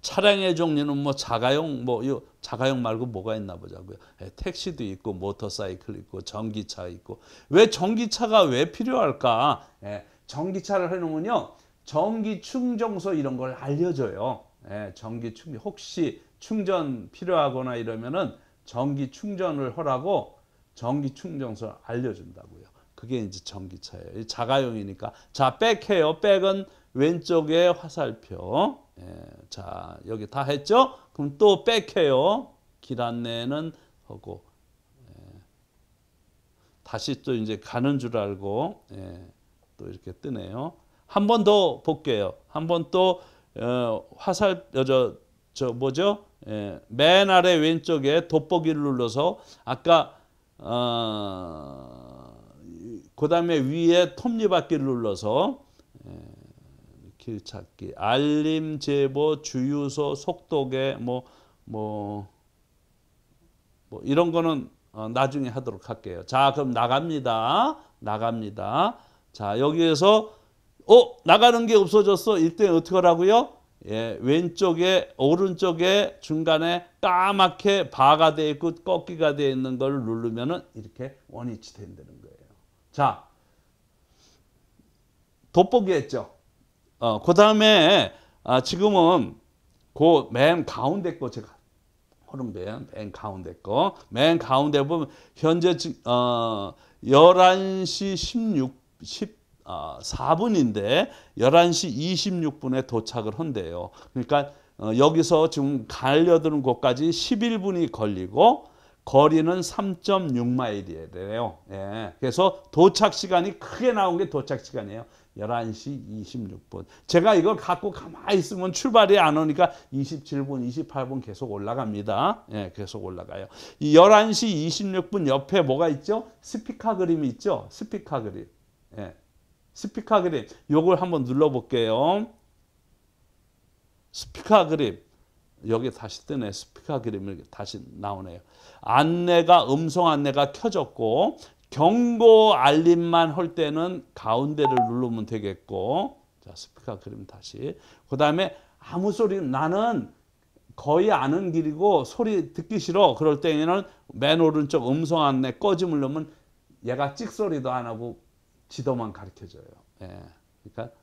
차량의 종류는 뭐 자가용 뭐요 자가용 말고 뭐가 있나 보자고요. 예, 택시도 있고 모터사이클 있고 전기차 있고 왜 전기차가 왜 필요할까? 예, 전기차를 해놓으면요 전기 충전소 이런 걸 알려줘요. 예, 전기 충 혹시 충전 필요하거나 이러면은 전기 충전을 하라고 전기 충전소를 알려준다고요. 그게 이제 전기차예요. 자가용이니까 자 백해요. 백은 왼쪽에 화살표. 예, 자 여기 다 했죠? 그럼 또 뺄게요. 길 안내는 하고 예, 다시 또 이제 가는 줄 알고 예, 또 이렇게 뜨네요. 한 번 더 볼게요. 한 번또 어, 화살 여저 어, 저 뭐죠? 예, 맨 아래 왼쪽에 돋보기를 눌러서 아까 어, 그 다음에 위에 톱니바퀴를 눌러서 예, 길 찾기, 알림 제보, 주유소, 속도계 뭐뭐 뭐, 뭐, 이런 거는 어, 나중에 하도록 할게요. 자, 그럼 나갑니다. 나갑니다. 자, 여기에서 어, 나가는 게 없어졌어. 이때 어떻게 하라고요? 예, 왼쪽에 오른쪽에 중간에 까맣게 바가 돼 있고 꺾기가 돼 있는 걸 누르면은 이렇게 원위치 된다는 거예요. 자, 돋보기 했죠. 어, 그 다음에 아, 지금은 그맨 가운데 거 제가 호른배엔 맨 가운데 거. 맨 가운데 보면 현재 어, 11시 16, 14분인데 11시 26분에 도착을 한대요. 그러니까 어, 여기서 지금 갈려드는 곳까지 11분이 걸리고 거리는 3.6마일이에요. 예. 그래서 도착 시간이 크게 나온 게 도착 시간이에요. 11시 26분. 제가 이걸 갖고 가만히 있으면 출발이 안 오니까 27분, 28분 계속 올라갑니다. 예, 계속 올라가요. 이 11시 26분 옆에 뭐가 있죠? 스피커 그림이 있죠? 스피커 그림. 예. 스피커 그림. 요걸 한번 눌러 볼게요. 스피커 그림. 여기 다시 뜨네. 스피커 그림이 다시 나오네요. 안내가 음성 안내가 켜졌고 경고 알림만 할 때는 가운데를 누르면 되겠고 자 스피커 그림 다시 그 다음에 아무 소리 나는 거의 아는 길이고 소리 듣기 싫어 그럴 때에는 맨 오른쪽 음성 안내 꺼짐을 넣으면 얘가 찍소리도 안 하고 지도만 가르쳐줘요 예. 그러니까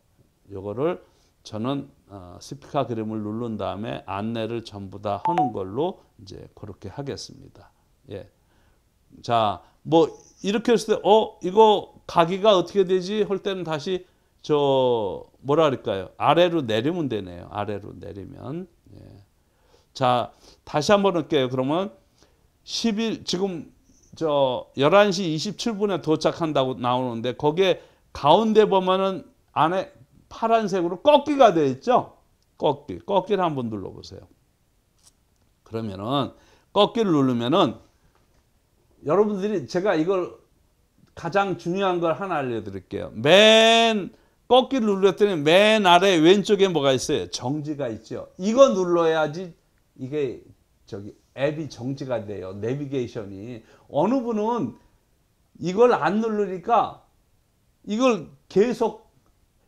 요거를 저는 어, 스피커 그림을 누른 다음에 안내를 전부 다 하는 걸로 이제 그렇게 하겠습니다 예. 자뭐 이렇게 했을 때어 이거 가기가 어떻게 되지 할 때는 다시 저 뭐라 그럴까요 아래로 내리면 되네요 아래로 내리면 예. 자 다시 한번 할게요 그러면 10일 지금 저 11시 27분에 도착한다고 나오는데 거기에 가운데 보면은 안에 파란색으로 꺾기가 되어 있죠 꺾기 꺾기를 한번 눌러보세요 그러면은 꺾기를 누르면은 여러분들이 제가 이걸 가장 중요한 걸 하나 알려드릴게요. 맨 꺾기를 눌렀더니 맨 아래 왼쪽에 뭐가 있어요? 정지가 있죠. 이거 눌러야지 이게 저기 앱이 정지가 돼요. 내비게이션이. 어느 분은 이걸 안 누르니까 이걸 계속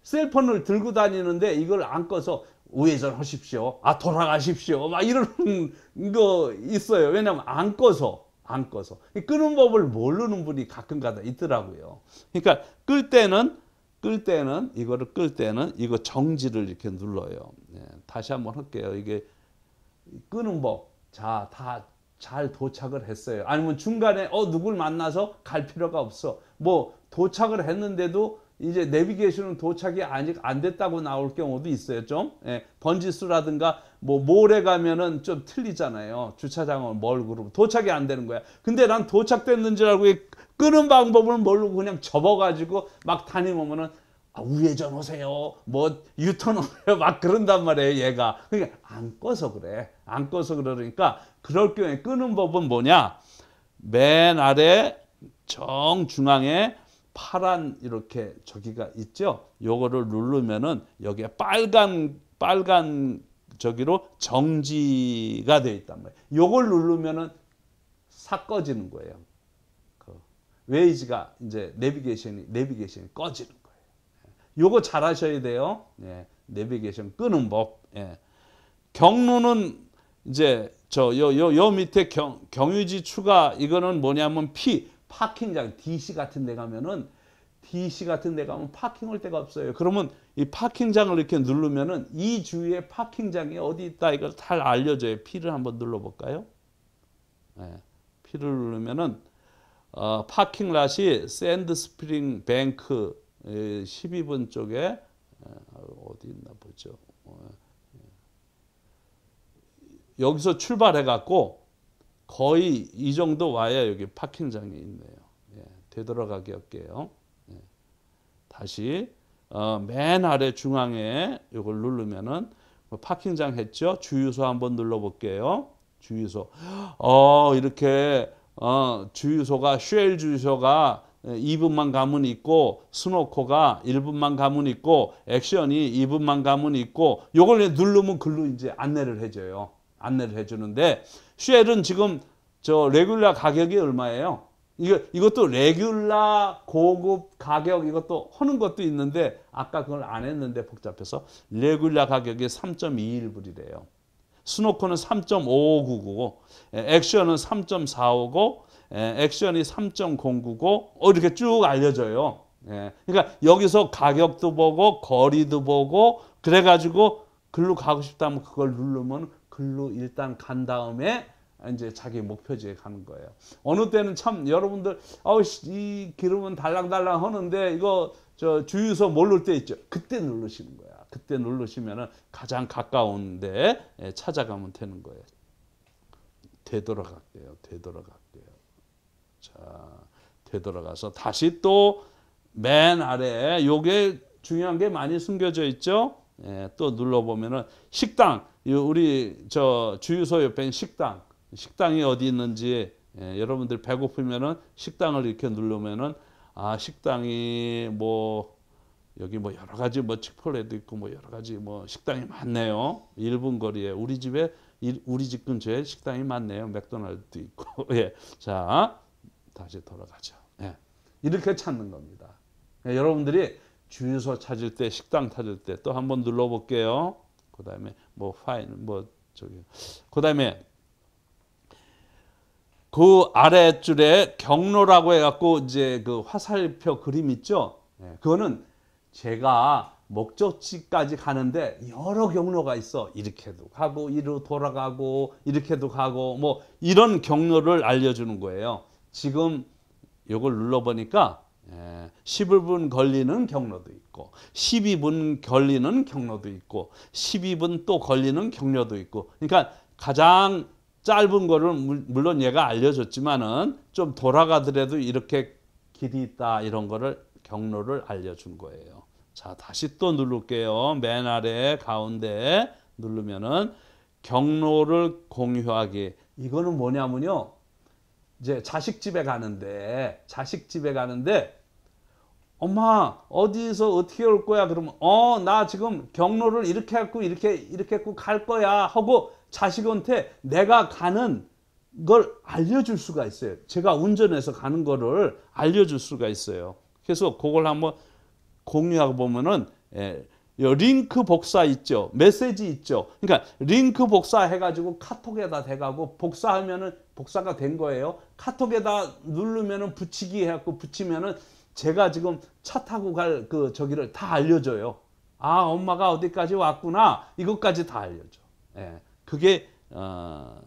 셀폰을 들고 다니는데 이걸 안 꺼서 우회전하십시오. 아 돌아가십시오. 막 이런 거 있어요. 왜냐면 안 꺼서. 안 꺼서 끄는 법을 모르는 분이 가끔가다 있더라고요 그러니까 끌 때는 끌 때는 이거를 끌 때는 이거 정지를 이렇게 눌러요 예, 다시 한번 할게요 이게 끄는 법자 다 잘 도착을 했어요 아니면 중간에 어 누굴 만나서 갈 필요가 없어 뭐 도착을 했는데도 이제 내비게이션은 도착이 아직 안 됐다고 나올 경우도 있어요. 좀 예, 번지수라든가 뭐 모래 가면은 좀 틀리잖아요. 주차장은 뭘그 멀고 도착이 안 되는 거야. 근데 난 도착됐는 줄 알고 끄는 방법을 모르고 그냥 접어가지고 막 다니면은 아, 우회전 오세요. 뭐 유턴 오세요. 막 그런단 말이에요. 얘가 그러니까 안 꺼서 그래. 안 꺼서 그러니까 그럴 경우에 끄는 법은 뭐냐? 맨 아래 정 중앙에 파란 이렇게 저기가 있죠. 요거를 누르면은 여기에 빨간 빨간 저기로 정지가 되 있단 말이에요. 요걸 누르면은 삭꺼지는 거예요. 그 웨이지가 이제 내비게이션이 내비게이션이 꺼지는 거예요. 예. 요거 잘 하셔야 돼요. 예. 내비게이션 끄는 법. 예. 경로는 이제 저요요요 밑에 경 경유지 추가 이거는 뭐냐면 P 파킹장 DC 같은 데 가면은 DC 같은 데 가면 파킹할 데가 없어요. 그러면 이 파킹장을 이렇게 누르면은 이 주위에 파킹장이 어디 있다 이걸 잘 알려줘요. P를 한번 눌러볼까요? 네. P를 누르면은 어, 파킹랏이 샌드 스프링 뱅크 12분 쪽에 어디 있나 보죠. 어, 예. 여기서 출발해 갖고 거의 이 정도 와야 여기 파킹장이 있네요. 예, 되돌아가게 할게요. 예, 다시 어, 맨 아래 중앙에 이걸 누르면은 뭐 파킹장 했죠. 주유소 한번 눌러볼게요. 주유소. 어 이렇게 어, 주유소가 쉘 주유소가 2분만 예, 가문 있고 스노코가 1분만 가문 있고 액션이 2분만 가문 있고 요걸 누르면 글로 이제 안내를 해줘요. 안내를 해주는데 쉘은 지금 저 레귤라 가격이 얼마예요? 이거, 이것도 레귤라 고급 가격 이것도 하는 것도 있는데 아까 그걸 안 했는데 복잡해서 레귤라 가격이 3.21불이래요. 스노커는 3.599고 예, 액션은 3 4 5고 액션이 3.099고 어, 이렇게 쭉 알려져요. 예, 그러니까 여기서 가격도 보고 거리도 보고 그래가지고 글로 가고 싶다면 그걸 누르면 글로 일단 간 다음에 이제 자기 목표지에 가는 거예요. 어느 때는 참 여러분들 아우이 기름은 달랑달랑 하는데 이거 저 주유소 모를 때 있죠. 그때 누르시는 거야. 그때 누르시면은 가장 가까운데 예, 찾아가면 되는 거예요. 되돌아갈게요. 되돌아갈게요. 자, 되돌아가서 다시 또 맨아래 요게 중요한 게 많이 숨겨져 있죠. 예, 또 눌러보면은 식당 우리 저 주유소 옆에 식당, 식당이 어디 있는지 예, 여러분들 배고프면은 식당을 이렇게 누르면은 아 식당이 뭐 여기 뭐 여러 가지 뭐 치폴레도 있고 뭐 여러 가지 뭐 식당이 많네요. 1분 거리에 우리 집에 우리 집 근처에 식당이 많네요. 맥도날드도 있고 예. 자 다시 돌아가죠. 예. 이렇게 찾는 겁니다. 예, 여러분들이 주유소 찾을 때 식당 찾을 때 또 한 번 눌러볼게요. 그다음에 뭐 파인 뭐 저기 그다음에 그 아래줄에 경로라고 해갖고 이제 그 화살표 그림 있죠. 예, 그거는 제가 목적지까지 가는데 여러 경로가 있어. 이렇게도 가고 이로 돌아가고 이렇게도 가고 뭐 이런 경로를 알려주는 거예요. 지금 이걸 눌러보니까 11분 예, 걸리는 경로도 있고 12분 걸리는 경로도 있고 12분 또 걸리는 경로도 있고 그러니까 가장 짧은 거를 물론 얘가 알려줬지만은 좀 돌아가더라도 이렇게 길이 있다 이런 거를 경로를 알려준 거예요. 자 다시 또 누를게요. 맨 아래 가운데 누르면은 경로를 공유하기 이거는 뭐냐면요. 이제 자식 집에 가는데 자식 집에 가는데 엄마 어디서 어떻게 올 거야 그러면 어 나 지금 경로를 이렇게 했고 이렇게 이렇게 했고 갈 거야 하고 자식한테 내가 가는 걸 알려줄 수가 있어요 제가 운전해서 가는 거를 알려줄 수가 있어요 그래서 그걸 한번 공유하고 보면은 예, 요 링크 복사 있죠 메시지 있죠 그러니까 링크 복사 해가지고 카톡에다 대가고 복사하면은 복사가 된 거예요 카톡에다 누르면은 붙이기 해갖고 붙이면은 제가 지금 차 타고 갈 그 저기를 다 알려줘요. 아 엄마가 어디까지 왔구나 이것까지 다 알려줘. 예, 그게 어,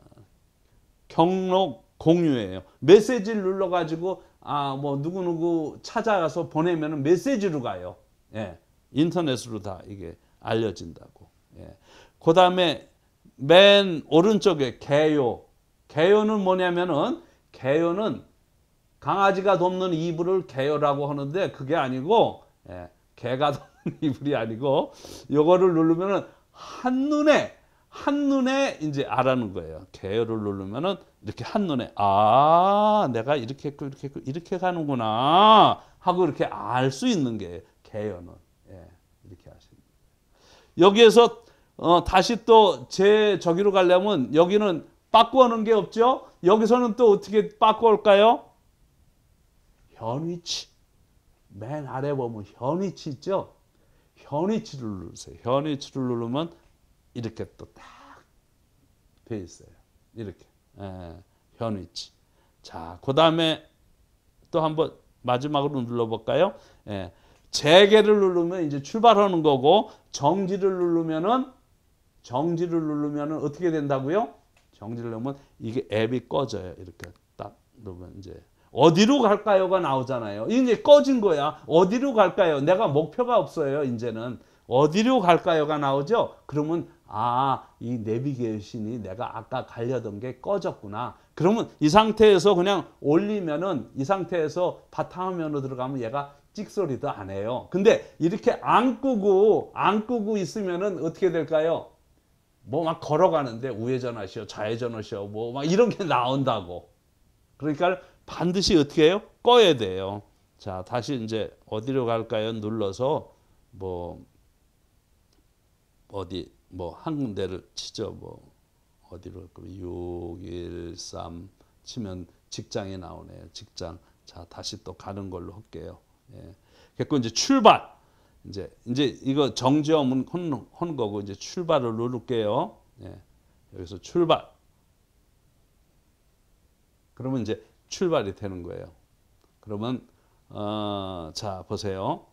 경로 공유예요. 메시지를 눌러가지고 아뭐 누구누구 찾아가서 보내면 메시지로 가요. 예, 인터넷으로 다 이게 알려진다고. 예. 그 다음에 맨 오른쪽에 개요. 개요는 뭐냐면은 개요는 강아지가 돕는 이불을 개요라고 하는데 그게 아니고 예, 개가 돕는 이불이 아니고 요거를 누르면은 한눈에 한눈에 이제 알아는 거예요. 개요를 누르면은 이렇게 한눈에 아 내가 이렇게 했고 이렇게 했고 이렇게 가는구나 하고 이렇게 알 수 있는 게 개요는 예, 이렇게 하시는 거예요. 여기에서 어, 다시 또 제 저기로 가려면 여기는 바꾸는 게 없죠. 여기서는 또 어떻게 바꿔올까요? 현위치. 맨 아래 보면 현위치 있죠? 현위치를 누르세요. 현위치를 누르면 이렇게 또 딱 돼 있어요. 이렇게. 예, 현위치. 자, 그 다음에 또 한 번 마지막으로 눌러볼까요? 예, 재개를 누르면 이제 출발하는 거고 정지를 누르면은 정지를 누르면은 어떻게 된다고요? 정지를 누르면 이게 앱이 꺼져요. 이렇게 딱 누르면 이제 어디로 갈까요가 나오잖아요. 이제 꺼진 거야. 어디로 갈까요? 내가 목표가 없어요. 이제는 어디로 갈까요가 나오죠. 그러면 아, 이 내비게이션이 내가 아까 갈려던 게 꺼졌구나. 그러면 이 상태에서 그냥 올리면은 이 상태에서 바탕화면으로 들어가면 얘가 찍소리도 안 해요. 근데 이렇게 안 끄고 안 끄고 있으면은 어떻게 될까요? 뭐 막 걸어가는데 우회전하시오, 좌회전하시오, 뭐 막 이런 게 나온다고. 그러니까 반드시 어떻게 해요? 꺼야 돼요. 자, 다시 이제 어디로 갈까요? 눌러서 뭐 어디 뭐 한 군데를 치죠. 뭐 어디로 할까? 6 1 3 치면 직장이 나오네요. 직장. 자, 다시 또 가는 걸로 할게요. 예. 그래서 이제 출발. 이제 이제 이거 정지엄은 헌 거고 이제 출발을 누를게요. 예. 여기서 출발. 그러면 이제 출발이 되는 거예요. 그러면 어, 자 보세요.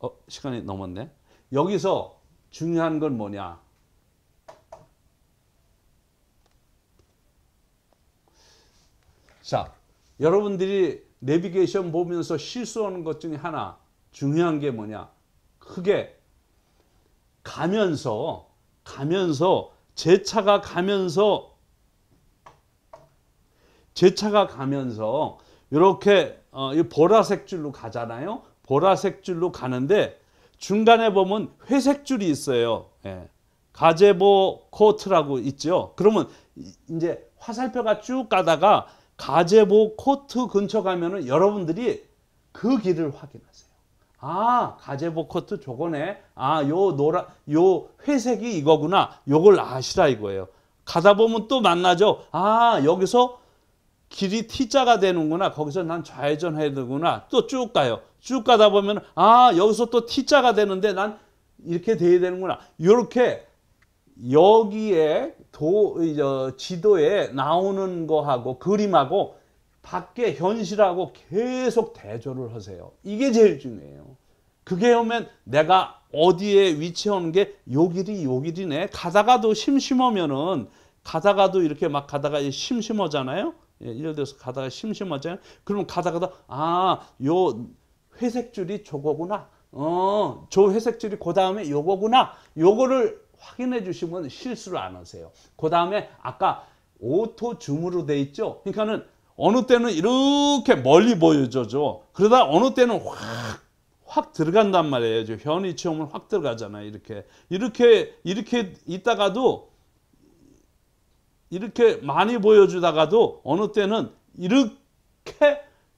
어, 시간이 넘었네. 여기서 중요한 건 뭐냐? 자, 여러분들이 내비게이션 보면서 실수하는 것 중에 하나 중요한 게 뭐냐? 크게 가면서 가면서 제 차가 가면서 제 차가 가면서 이렇게 어, 보라색 줄로 가잖아요. 보라색 줄로 가는데 중간에 보면 회색 줄이 있어요. 예. 가제보 코트라고 있죠. 그러면 이제 화살표가 쭉 가다가 가제보 코트 근처 가면은 여러분들이 그 길을 확인하세요. 아, 가제보 코트 저거네. 아, 요노란요 회색이 이거구나. 요걸 아시라 이거예요. 가다 보면 또 만나죠. 아, 여기서 길이 T자가 되는구나. 거기서 난 좌회전해야 되구나. 또 쭉 가요. 쭉 가다 보면 아 여기서 또 T자가 되는데 난 이렇게 돼야 되는구나. 이렇게 여기에 도, 어, 지도에 나오는 거하고 그림하고 밖에 현실하고 계속 대조를 하세요. 이게 제일 중요해요. 그게 오면 내가 어디에 위치해오는게요 길이 요 길이네. 가다가도 심심하면은 가다가도 이렇게 막 가다가 심심하잖아요. 예, 를 들어서 가다가 심심하잖아요. 그러면 가다 가다 아, 요 회색 줄이 저거구나. 어, 저 회색 줄이 그 다음에 요거구나. 요거를 확인해 주시면 실수를 안 하세요. 그 다음에 아까 오토 줌으로 돼 있죠. 그러니까는 어느 때는 이렇게 멀리 보여줘죠. 그러다 어느 때는 확 확 들어간단 말이에요. 현위체험을확 들어가잖아요. 이렇게 이렇게 이렇게 있다가도 이렇게 많이 보여주다가도 어느 때는 이렇게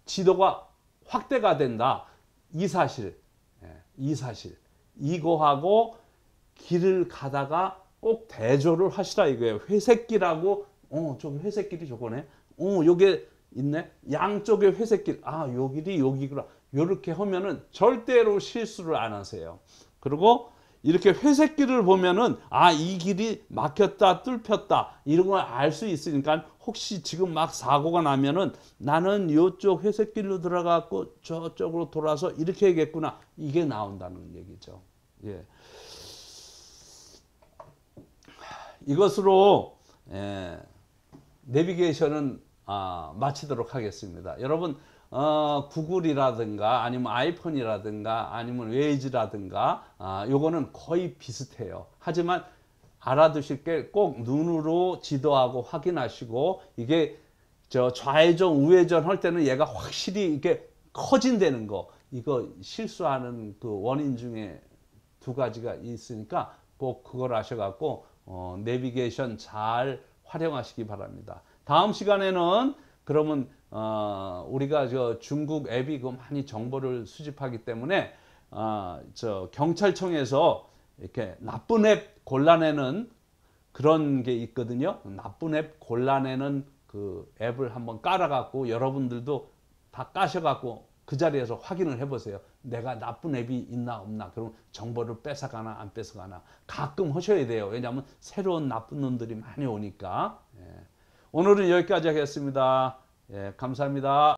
지도가 확대가 된다. 이 사실, 예, 이 사실. 이거하고 길을 가다가 꼭 대조를 하시라 이거예요. 회색길하고 어, 저 회색길이 저거네. 어, 요게 있네. 양쪽에 회색길. 아, 요 길이 요기이구나 요렇게 하면은 절대로 실수를 안 하세요. 그리고 이렇게 회색길을 보면은 아 이 길이 막혔다 뚫혔다 이런 걸 알 수 있으니까 혹시 지금 막 사고가 나면은 나는 이쪽 회색길로 들어가고 저쪽으로 돌아서 이렇게 해겠구나 이게 나온다는 얘기죠 예. 이것으로 예, 내비게이션은 아, 마치도록 하겠습니다 여러분 어, 구글이라든가 아니면 아이폰이라든가 아니면 웨이즈라든가 아, 요거는 거의 비슷해요. 하지만 알아두실 게 꼭 눈으로 지도하고 확인하시고 이게 저 좌회전 우회전 할 때는 얘가 확실히 이게 렇 커진다는 거 이거 실수하는 그 원인 중에 두 가지가 있으니까 꼭 그걸 아셔갖고 어, 내비게이션 잘 활용하시기 바랍니다. 다음 시간에는 그러면 어, 우리가 저 중국 앱이 그 많이 정보를 수집하기 때문에 어, 저 경찰청에서 이렇게 나쁜 앱 골라내는 그런 게 있거든요. 나쁜 앱 골라내는 그 앱을 한번 깔아갖고 여러분들도 다 까셔갖고 그 자리에서 확인을 해보세요. 내가 나쁜 앱이 있나 없나 그럼 정보를 뺏어가나 안 뺏어가나 가끔 하셔야 돼요. 왜냐하면 새로운 나쁜 놈들이 많이 오니까. 예. 오늘은 여기까지 하겠습니다. 예, 감사합니다.